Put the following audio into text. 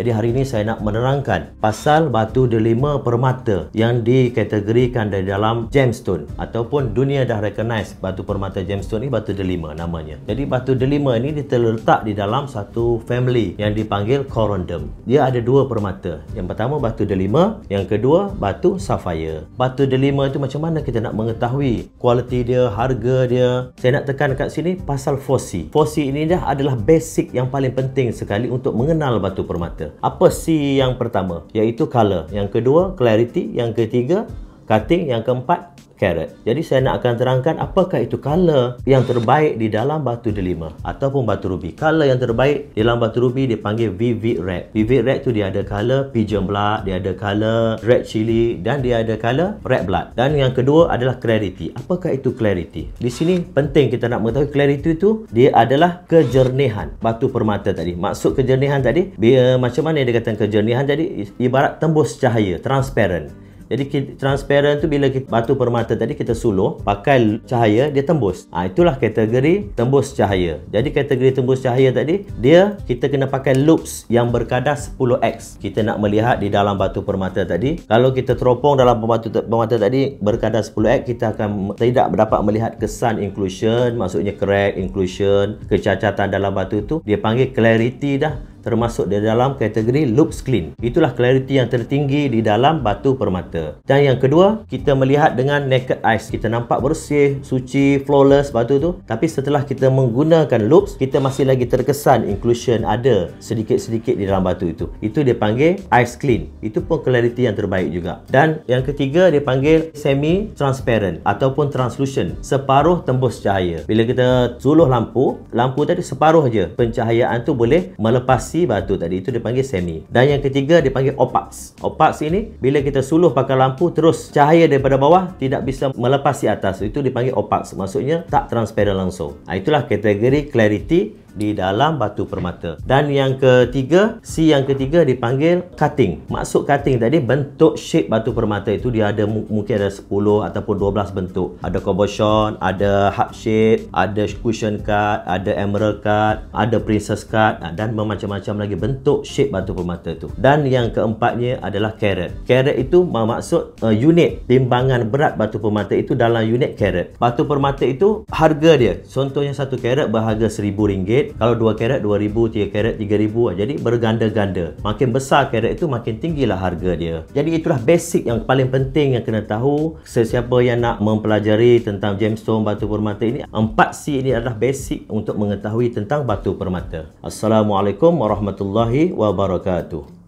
Jadi hari ini saya nak menerangkan pasal batu delima permata yang dikategorikan dari dalam gemstone ataupun dunia dah recognize batu permata gemstone ni batu delima namanya. Jadi batu delima ni dia terletak di dalam satu family yang dipanggil corundum. Dia ada dua permata. Yang pertama batu delima, yang kedua batu sapphire. Batu delima itu macam mana kita nak mengetahui kualiti dia, harga dia. Saya nak tekan kat sini pasal fosi. Fosi ini dah adalah basic yang paling penting sekali untuk mengenal batu permata. Apa C yang pertama? Iaitu color. Yang kedua, clarity. Yang ketiga, cutting yang keempat carrot. Jadi saya nak akan terangkan apakah itu color yang terbaik di dalam batu delima ataupun batu rubi. Color yang terbaik di dalam batu rubi dipanggil vivid red. Vivid red tu dia ada color pigeon blood, dia ada color red chili dan dia ada color red blood. Dan yang kedua adalah clarity. Apakah itu clarity? Di sini penting kita nak mengetahui clarity tu dia adalah kejernihan batu permata tadi. Maksud kejernihan tadi, bila, macam mana dia kata kejernihan tadi? Ibarat tembus cahaya, transparent. Jadi transparent tu bila kita, batu permata tadi kita suluh, pakai cahaya dia tembus. ha, itulah kategori tembus cahaya. Jadi kategori tembus cahaya tadi dia kita kena pakai loops yang berkadar 10x. Kita nak melihat di dalam batu permata tadi. Kalau kita teropong dalam batu permata tadi berkadar 10x kita akan tidak dapat melihat kesan inclusion, maksudnya crack inclusion, kecacatan dalam batu tu dia panggil clarity dah termasuk di dalam kategori looks clean. Itulah clarity yang tertinggi di dalam batu permata. Dan yang kedua, kita melihat dengan naked eyes. Kita nampak bersih, suci, flawless batu tu. Tapi setelah kita menggunakan loops, kita masih lagi terkesan inclusion ada sedikit-sedikit di dalam batu itu. Itu dia panggil eyes clean. Itu pun clarity yang terbaik juga. Dan yang ketiga, dia panggil semi transparent ataupun translucent. Separuh tembus cahaya. Bila kita suluh lampu, lampu tadi separuh je. Pencahayaan tu boleh melepas pasi batu tadi itu dipanggil semi. Dan yang ketiga dipanggil opaks. Opaks ini bila kita suluh pakai lampu terus cahaya daripada bawah tidak bisa melepasi atas. Itu dipanggil opaks. Maksudnya tak transparan langsung. Ha, itulah kategori clarity di dalam batu permata. Dan yang ketiga, C yang ketiga dipanggil cutting. Maksud cutting tadi bentuk shape batu permata itu dia ada mungkin ada 10 ataupun 12 bentuk. Ada cobblestone, ada heart shape, ada cushion cut, ada emerald cut, ada princess cut dan macam-macam lagi bentuk shape batu permata itu. Dan yang keempatnya adalah carat. Carat itu maksud uh, eh, unit timbangan berat batu permata itu dalam unit carat. Batu permata itu harga dia. Contohnya satu carat berharga RM1,000 ringgit kalau 2 karat 2000 3 karat 3000 jadi berganda-ganda makin besar karat itu makin tinggilah harga dia jadi itulah basic yang paling penting yang kena tahu sesiapa yang nak mempelajari tentang gemstone batu permata ini 4C ini adalah basic untuk mengetahui tentang batu permata Assalamualaikum warahmatullahi wabarakatuh